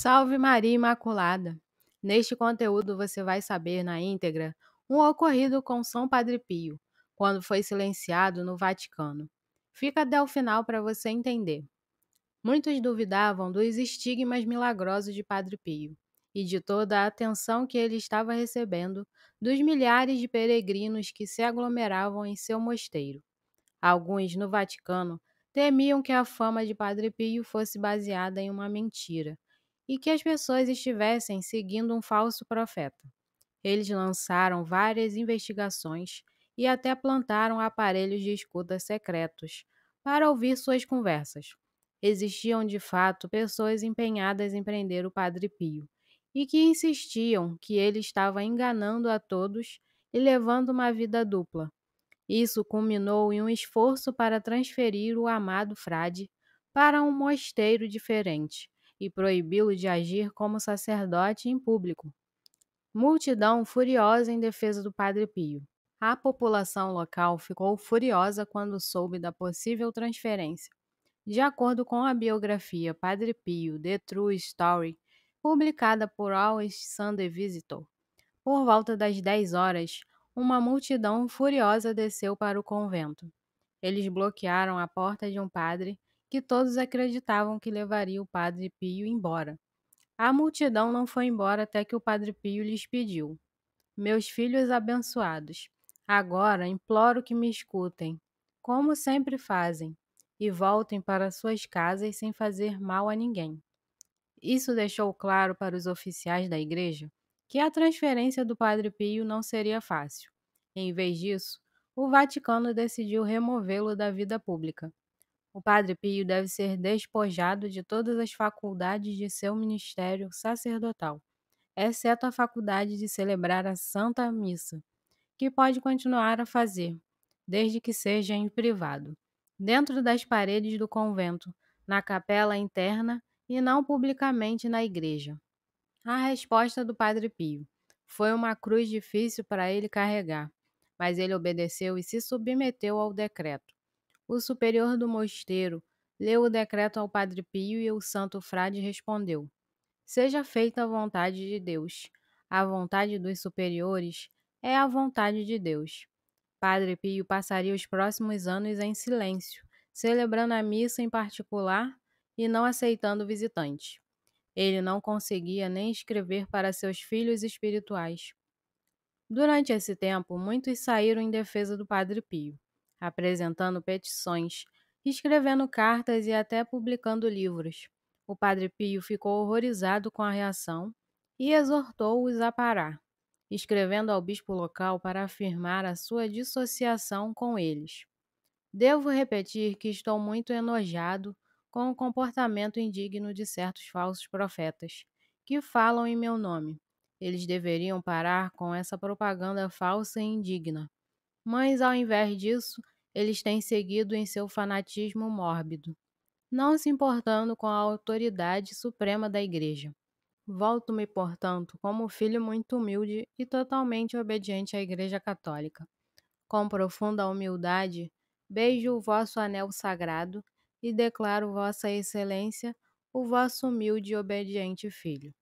Salve Maria Imaculada! Neste conteúdo você vai saber na íntegra um ocorrido com São Padre Pio, quando foi silenciado no Vaticano. Fica até o final para você entender. Muitos duvidavam dos estigmas milagrosos de Padre Pio e de toda a atenção que ele estava recebendo dos milhares de peregrinos que se aglomeravam em seu mosteiro. Alguns no Vaticano temiam que a fama de Padre Pio fosse baseada em uma mentira e que as pessoas estivessem seguindo um falso profeta. Eles lançaram várias investigações e até plantaram aparelhos de escuta secretos para ouvir suas conversas. Existiam de fato pessoas empenhadas em prender o Padre Pio e que insistiam que ele estava enganando a todos e levando uma vida dupla. Isso culminou em um esforço para transferir o amado frade para um mosteiro diferente, e proibi-lo de agir como sacerdote em público. Multidão furiosa em defesa do Padre Pio. A população local ficou furiosa quando soube da possível transferência. De acordo com a biografia Padre Pio, The True Story, publicada por Always Sunday Visitor, por volta das 10 horas, uma multidão furiosa desceu para o convento. Eles bloquearam a porta de um padre que todos acreditavam que levaria o padre Pio embora. A multidão não foi embora até que o padre Pio lhes pediu: Meus filhos abençoados, agora imploro que me escutem, como sempre fazem, e voltem para suas casas sem fazer mal a ninguém. Isso deixou claro para os oficiais da igreja que a transferência do padre Pio não seria fácil. Em vez disso, o Vaticano decidiu removê-lo da vida pública o padre Pio deve ser despojado de todas as faculdades de seu ministério sacerdotal, exceto a faculdade de celebrar a Santa Missa, que pode continuar a fazer, desde que seja em privado, dentro das paredes do convento, na capela interna e não publicamente na igreja. A resposta do Padre Pio foi uma cruz difícil para ele carregar, mas ele obedeceu e se submeteu ao decreto. O superior do mosteiro leu o decreto ao padre Pio e o santo frade respondeu: Seja feita a vontade de Deus. A vontade dos superiores é a vontade de Deus. Padre Pio passaria os próximos anos em silêncio, celebrando a missa em particular e não aceitando visitante. Ele não conseguia nem escrever para seus filhos espirituais. Durante esse tempo, muitos saíram em defesa do Padre Pio apresentando petições, escrevendo cartas e até publicando livros. O padre Pio ficou horrorizado com a reação e exortou-os a parar, escrevendo ao bispo local para afirmar a sua dissociação com eles. Devo repetir que estou muito enojado com o comportamento indigno de certos falsos profetas que falam em meu nome. Eles deveriam parar com essa propaganda falsa e indigna mas ao invés disso, eles têm seguido em seu fanatismo mórbido, não se importando com a autoridade suprema da Igreja. Volto-me, portanto, como filho muito humilde e totalmente obediente à Igreja Católica. Com profunda humildade, beijo o vosso anel sagrado e declaro Vossa Excelência o vosso humilde e obediente filho.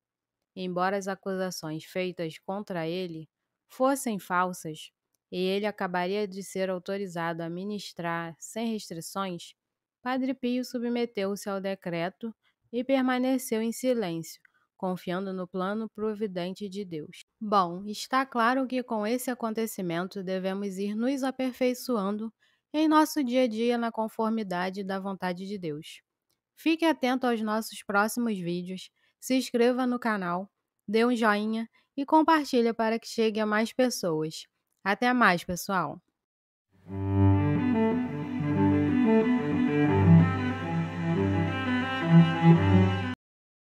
Embora as acusações feitas contra ele fossem falsas, e ele acabaria de ser autorizado a ministrar sem restrições, Padre Pio submeteu-se ao decreto e permaneceu em silêncio, confiando no plano providente de Deus. Bom, está claro que com esse acontecimento devemos ir nos aperfeiçoando em nosso dia a dia na conformidade da vontade de Deus. Fique atento aos nossos próximos vídeos, se inscreva no canal, dê um joinha e compartilhe para que chegue a mais pessoas. Até mais, pessoal!